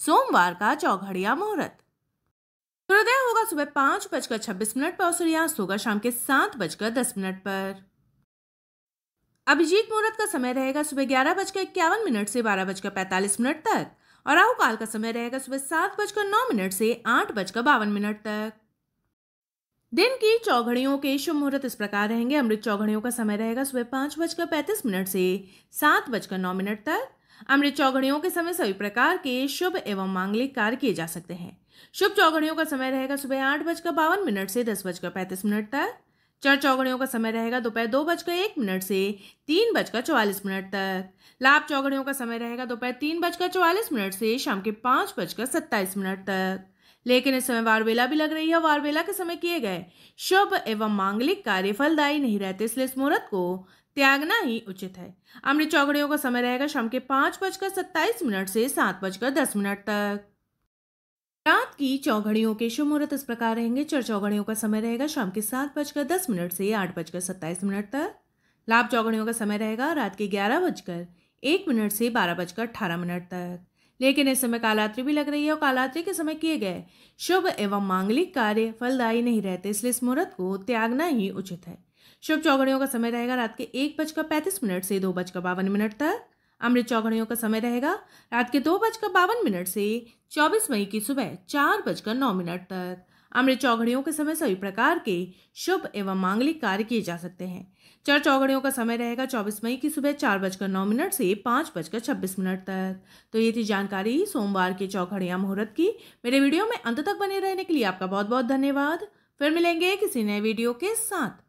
सोमवार का चौघड़िया मुहूर्त सूर्योदय होगा सुबह पांच बजकर छब्बीस मिनट पर और सूर्यास्त होगा शाम के सात बजकर दस मिनट पर अभिजीत मुहूर्त का समय रहेगा सुबह ग्यारह बजकर इक्यावन मिनट से बारह बजकर पैंतालीस मिनट तक और राहुकाल का समय रहेगा सुबह सात बजकर नौ मिनट से आठ बजकर बावन मिनट तक दिन की चौघड़ियों के शुभ मुहूर्त इस प्रकार रहेंगे अमृत चौघड़ियों का समय रहेगा सुबह पाँच बजकर पैंतीस मिनट से सात बजकर नौ मिनट तक अमृत चौघड़ियों के समय सभी प्रकार के शुभ एवं मांगलिक कार्य किए जा सकते हैं शुभ चौघड़ियों का समय रहेगा सुबह आठ बजकर बावन मिनट से दस बजकर पैंतीस मिनट तक चर चौघड़ियों का समय रहेगा दोपहर दो बजकर एक मिनट से तीन बजकर चौवालीस मिनट तक लाभ चौघड़ियों का समय रहेगा दोपहर तीन बजकर चौवालीस मिनट से शाम के पाँच बजकर सत्ताईस मिनट तक लेकिन इस समय वारवेला भी लग रही है वारवेला के समय किए गए शुभ एवं मांगलिक कार्य फलदायी नहीं रहते इसलिए इस मुहूर्त को त्यागना ही उचित है अमृत चौकड़ियों का समय रहेगा शाम के पांच बजकर सत्ताईस मिनट से सात बजकर दस मिनट तक रात की चौघड़ियों के शुभ मुहूर्त इस प्रकार रहेंगे चर चौघड़ियों का समय रहेगा शाम के सात बजकर दस मिनट से आठ बजकर सत्ताईस मिनट तक लाभ चौघड़ियों का समय रहेगा रात के ग्यारह बजकर एक मिनट से बारह बजकर अठारह मिनट तक लेकिन इस समय कालात्रि भी लग रही है और कालात्रि के समय किए गए शुभ एवं मांगलिक कार्य फलदायी नहीं रहते इसलिए इस मुहूर्त को त्यागना ही उचित है शुभ चौघड़ियों का समय रहेगा रात के एक बजकर पैंतीस मिनट से दो बजकर बावन मिनट तक अमृत चौगड़ियों का समय रहेगा रात के दो बजकर बावन मिनट से चौबीस मई की सुबह चार बजकर नौ मिनट तक अमृत चौघड़ियों के समय सभी प्रकार के शुभ एवं मांगलिक कार्य किए जा सकते हैं चार चौघड़ियों का समय रहेगा चौबीस मई की सुबह चार बजकर नौ मिनट से पाँच बजकर छब्बीस मिनट तक तो ये थी जानकारी सोमवार के चौघड़िया मुहूर्त की मेरे वीडियो में अंत तक बने रहने के लिए आपका बहुत बहुत धन्यवाद फिर मिलेंगे किसी नए वीडियो के साथ